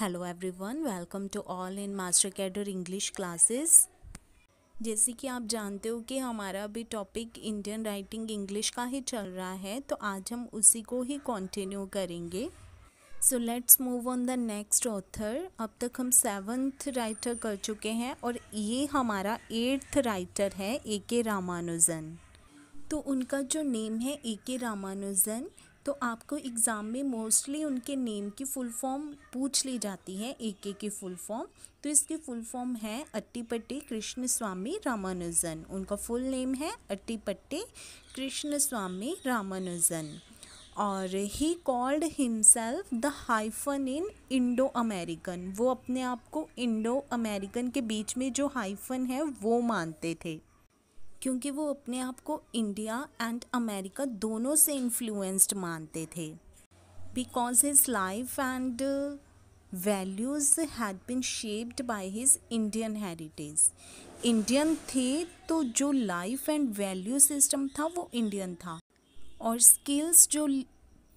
Hello everyone welcome to all in master cadre English classes जैसे कि आप जानते हो कि हमारा अभी टॉपिक इंडियन राइटिंग इंग्लिश का ही चल रहा है तो आज हम उसी को ही कंटिन्यू करेंगे so let's move on the next author अब तक हम सेवन्थ राइटर कर चुके हैं और ये हमारा एट्थ राइटर है ए के रामानुजन तो उनका जो नेम है ए के रामानुजन तो आपको एग्ज़ाम में मोस्टली उनके नेम की फुल फॉर्म पूछ ली जाती है ए के की फुल फॉर्म तो इसकी फुल फॉर्म है अट्टीपट्टी कृष्ण स्वामी रामानुजन उनका फुल नेम है अट्टीपट्टी कृष्ण स्वामी रामानुजन और he called himself the hyphen in Indo American वो अपने आप को इंडो अमेरिकन के बीच में जो हाइफन है वो मानते थे क्योंकि वो अपने आप को इंडिया एंड अमेरिका दोनों से इन्फ्लुएंस्ड मानते थे because his life and values had been shaped by his Indian heritage Indian थे तो जो लाइफ एंड वैल्यू सिस्टम था वो इंडियन था और स्किल्स जो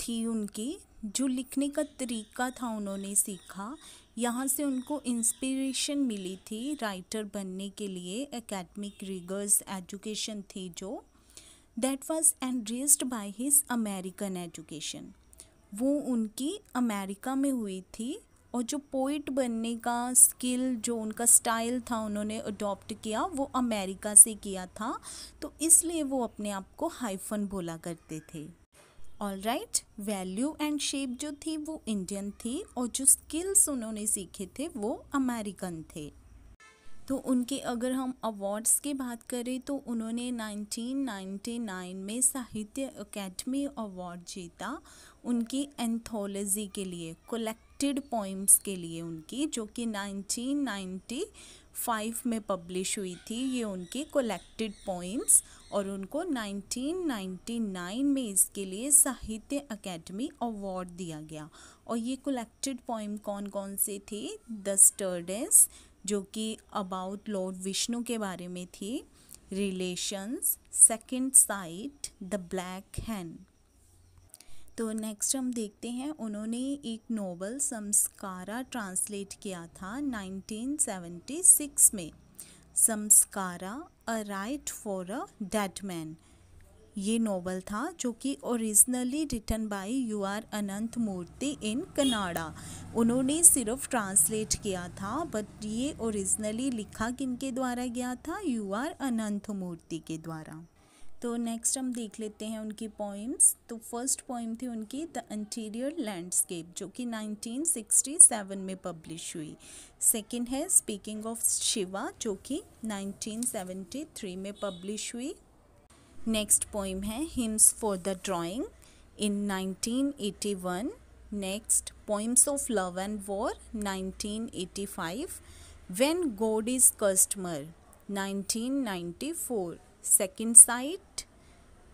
थी उनकी जो लिखने का तरीका था उन्होंने सीखा यहाँ से उनको इंस्पिरेशन मिली थी राइटर बनने के लिए एकेडमिक रिगर्स एजुकेशन थी जो that was endorsed by his American education वो उनकी अमेरिका में हुई थी और जो पोइट बनने का स्किल जो उनका स्टाइल था उन्होंने अडॉप्ट किया वो अमेरिका से किया था तो इसलिए वो अपने आप को हाइफन बोला करते थे all right value and shape जो थी वो इंडियन थी और जो स्किल्स उन्होंने सीखे थे वो अमेरिकन थे तो उनके अगर हम अवार्ड्स की बात करें तो उन्होंने 1999 में साहित्य अकेडमी अवार्ड जीता उनकी एंथोलॉजी के लिए कलेक्टेड पोइम्स के लिए उनकी जो कि 1990 फाइव में पब्लिश हुई थी ये उनके कलेक्टेड पोइम्स और उनको 1999 में इसके लिए साहित्य अकेडमी अवार्ड दिया गया और ये कलेक्टेड पोइम कौन कौन से थे द स्टर्डेस जो कि अबाउट लॉर्ड विष्णु के बारे में थी relations second sight the black hand तो नेक्स्ट हम देखते हैं उन्होंने एक नोबल संस्कारा ट्रांसलेट किया था 1976 में Samskara a rite for a dead man ये नोवेल था जो कि originally written by U R Ananthamurthy in Kannada उन्होंने सिर्फ ट्रांसलेट किया था बट ये ओरिजिनली लिखा किन के द्वारा गया था यू आर अनंत मूर्ति के द्वारा तो नेक्स्ट हम देख लेते हैं उनकी पोइम्स तो फर्स्ट पोइम थी उनकी द इंटीरियर लैंडस्केप जो कि 1967 में पब्लिश हुई सेकंड है स्पीकिंग ऑफ शिवा जो कि 1973 में पब्लिश हुई नेक्स्ट पोइम है hymns for the drowning in 1981 next poems of love and war 1985 when God is customer 1994 second sight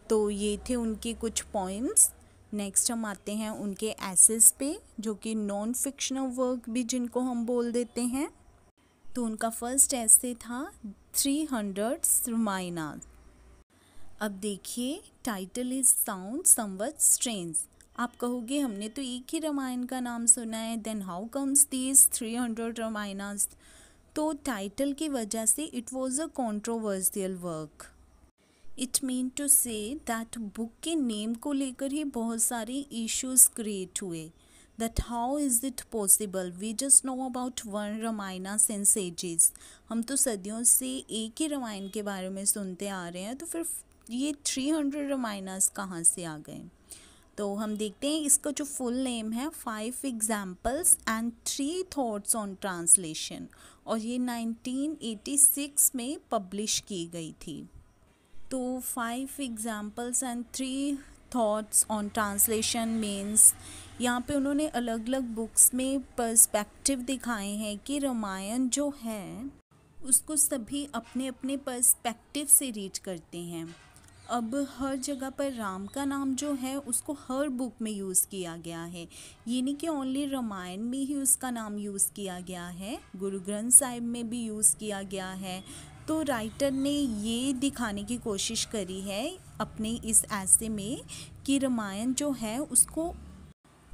तो ये थे उनके कुछ पॉइंट्स नेक्स्ट हम आते हैं उनके एसेस पे जो कि नॉन फिक्शनल वर्क भी जिनको हम बोल देते हैं तो उनका फर्स्ट ऐसे था थ्री हंड्रेड रामायणा अब देखिए title is sound somewhat strange आप कहोगे हमने तो एक ही रामायण का नाम सुना है then how comes these three hundred Ramayanas तो टाइटल की वजह से it was a controversial work it mean to say that book के नेम को लेकर ही बहुत सारे इश्यूज क्रिएट हुए that how is it possible we just know about one Ramayana since ages हम तो सदियों से एक ही रामायण के बारे में सुनते आ रहे हैं तो फिर ये थ्री हंड्रेड रामायणास कहाँ से आ गए तो हम देखते हैं इसका जो फुल नेम है five examples and three thoughts on translation और ये नाइनटीन एटी सिक्स में पब्लिश की गई थी to तो five examples and three thoughts on translation means यहाँ पे उन्होंने अलग अलग बुक्स में पर्सपेक्टिव दिखाए हैं कि रामायण जो है उसको सभी अपने अपने पर्सपेक्टिव से रीड करते हैं अब हर जगह पर राम का नाम जो है उसको हर बुक में यूज़ किया गया है ये नहीं कि ओनली रामायण में ही उसका नाम यूज़ किया गया है गुरु ग्रंथ साहिब में भी यूज़ किया गया है तो राइटर ने ये दिखाने की कोशिश करी है अपने इस ऐसे में कि रामायण जो है उसको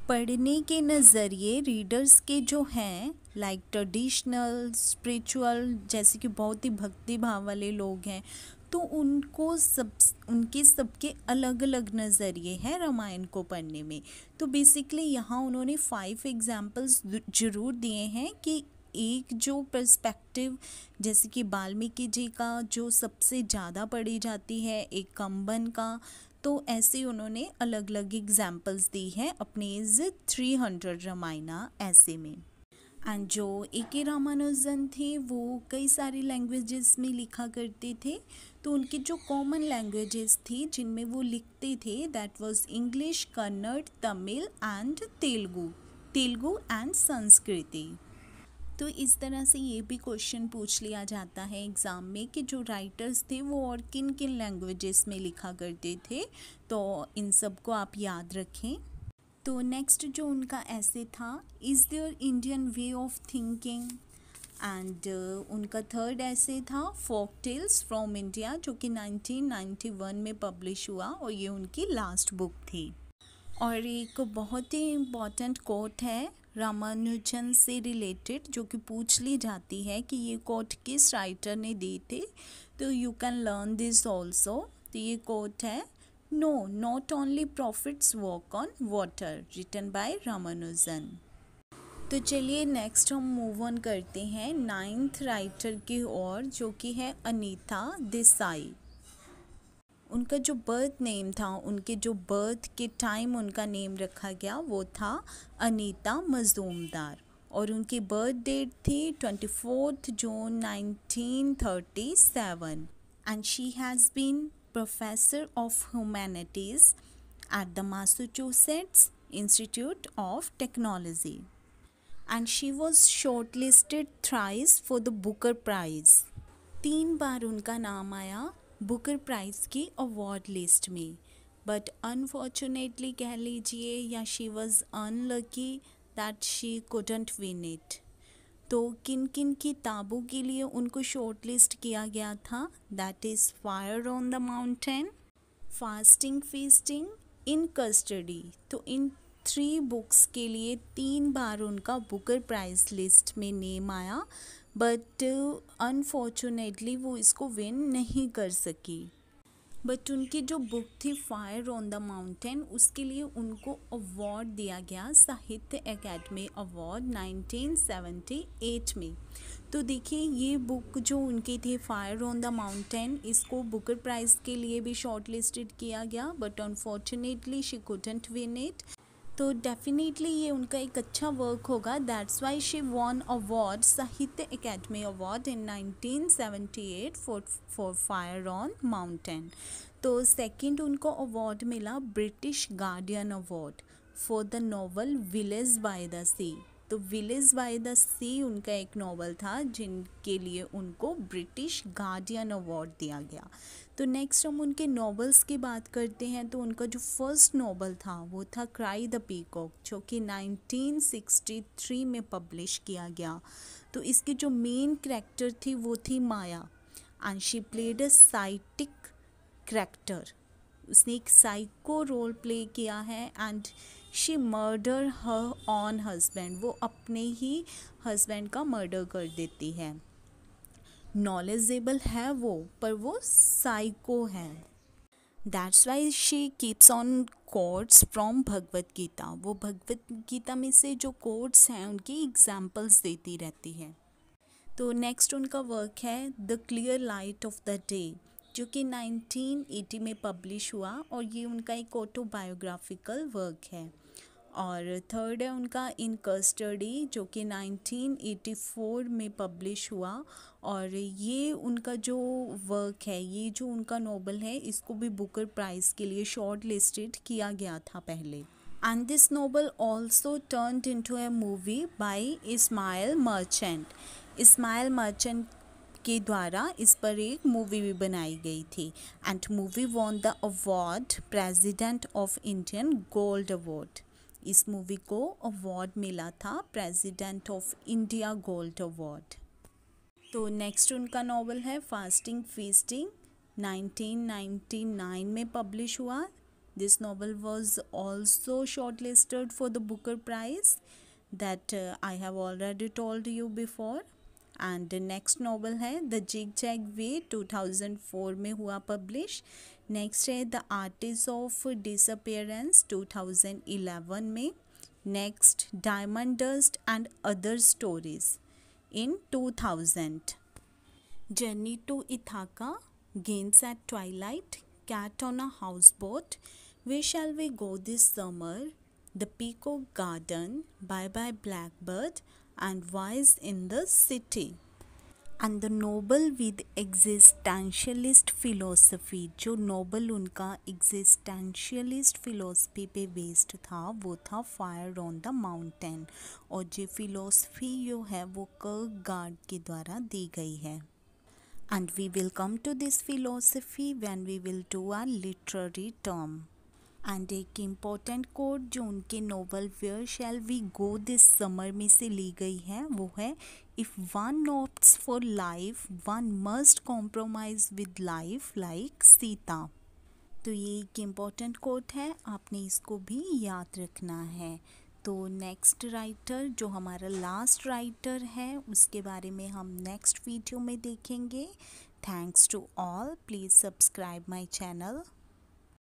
पढ़ने के नज़रिए रीडर्स के जो हैं लाइक ट्रेडिशनल स्पिरिचुअल जैसे कि बहुत ही भक्ति भाव वाले लोग हैं तो उनको सब उनके सबके अलग अलग नज़रिए हैं रामायण को पढ़ने में तो बेसिकली यहाँ उन्होंने फाइव एग्जाम्पल्स जरूर दिए हैं कि एक जो पर्सपेक्टिव जैसे कि वाल्मीकि जी का जो सबसे ज़्यादा पढ़ी जाती है एक कम्बन का तो ऐसे उन्होंने अलग अलग एग्जाम्पल्स दी है अपने इस थ्री हंड्रेड रामायणा ऐसे में एंड जो ए के रामानुजन थे वो कई सारी लैंग्वेजेस में लिखा करते थे तो उनकी जो कॉमन लैंग्वेजेस थी जिनमें वो लिखते थे that was English Kannada Tamil and Telugu Telugu and Sanskrit तो इस तरह से ये भी क्वेश्चन पूछ लिया जाता है एग्ज़ाम में कि जो राइटर्स थे वो और किन किन लैंग्वेजेस में लिखा करते थे तो इन सब को आप याद रखें तो नेक्स्ट जो उनका ऐसे था is there Indian way of thinking and उनका थर्ड ऐसे था फोक टेल्स फ्रॉम इंडिया जो कि 1991 में पब्लिश हुआ और ये उनकी लास्ट बुक थी और एक बहुत ही इम्पॉर्टेंट कोट है रामानुजन से रिलेटेड जो कि पूछ ली जाती है कि ये कोट किस राइटर ने दी थी तो you can learn this also तो ये कोट है no not only prophets walk on water written by Ramanujan तो चलिए नेक्स्ट हम मूव ऑन करते हैं नाइन्थ राइटर की ओर जो कि है अनीता देसाई उनका जो बर्थ नेम था उनके जो बर्थ के टाइम उनका नेम रखा गया वो था अनीता मजूमदार और उनकी बर्थ डेट थी twenty fourth June nineteen thirty seven and she has been professor of humanities at the Massachusetts Institute of Technology and she was shortlisted thrice for the Booker prize तीन बार उनका नाम आया Booker prize की award list में but unfortunately कह लीजिए या she was unlucky that she couldn't win it तो किन किन किताबों के लिए उनको शॉर्ट लिस्ट किया गया था that is fire on the mountain fasting feasting in custody तो इन थ्री बुक्स के लिए तीन बार उनका बुकर प्राइज़ लिस्ट में नेम आया बट अनफॉर्चुनेटली uh, वो इसको विन नहीं कर सकी बट उनकी जो बुक थी फायर ऑन द माउंटेन उसके लिए उनको अवार्ड दिया गया साहित्य एकेडमी अवार्ड 1978 में तो देखिए ये बुक जो उनकी थी फायर ऑन द माउंटेन इसको बुकर प्राइज़ के लिए भी शॉर्टलिस्टेड किया गया but unfortunately she couldn't win it तो डेफिनेटली ये उनका एक अच्छा वर्क होगा that's why she won award Sahitya Akademi award in 1978 for for fire on mountain तो सेकंड उनको अवार्ड मिला British Guardian award for the novel village by the sea तो विलेज बाय द सी उनका एक नॉवल था जिनके लिए उनको ब्रिटिश गार्डियन अवार्ड दिया गया तो नेक्स्ट हम उनके नॉवल्स की बात करते हैं तो उनका जो फर्स्ट नॉवल था वो था क्राई द पीकॉक जो कि 1963 में पब्लिश किया गया तो इसकी जो मेन करेक्टर थी वो थी Maya and she played a psychotic character उसने एक साइको रोल प्ले किया है and she murder her own husband वो अपने ही हस्बैंड का मर्डर कर देती है नॉलेजेबल है वो पर वो साइको है that's why she keeps on quotes from Bhagavad Gita वो भगवत गीता में से जो कोड्स हैं उनकी एग्जाम्पल्स देती रहती है तो नेक्स्ट उनका वर्क है the clear light of the day जो कि 1980 में पब्लिश हुआ और ये उनका एक ऑटोबायोग्राफिकल वर्क है और थर्ड है उनका इन कस्टडी जो कि 1984 में पब्लिश हुआ और ये उनका जो वर्क है ये जो उनका नोबल है इसको भी बुकर प्राइज़ के लिए शॉर्ट लिस्टेड किया गया था पहले and this novel also turned into a movie by Ismail Merchant Ismail Merchant के द्वारा इस पर एक मूवी भी बनाई गई थी and movie won the award president of Indian gold award इस मूवी को अवार्ड मिला था president of India gold award तो नेक्स्ट उनका नावल है फास्टिंग फीस्टिंग 1999 में पब्लिश हुआ this novel was also short for the Booker prize that I have already told you before and next novel है the zig zag way 2004 में हुआ publish next है the artist of disappearance 2011 में next diamond dust and other stories in 2000 journey to Ithaca games at twilight cat on house boat where shall we go this summer the peacock garden bye bye blackbird and wise in the city. And the novel with existentialist philosophy जो novel उनका existentialist philosophy पे based था वो था fire on the mountain और ये philosophy जो है वो कर्क गार्ड के द्वारा दी गई है and we will come to this philosophy when we will do our literary term and एक इम्पॉर्टेंट कोट जो उनके novel where shall we go this summer में से ली गई है वो है if one opts for life one must compromise with life like Sita तो ये एक इम्पॉर्टेंट कोट है आपने इसको भी याद रखना है तो नेक्स्ट राइटर जो हमारा लास्ट राइटर है उसके बारे में हम नेक्स्ट वीडियो में देखेंगे thanks to all please subscribe my channel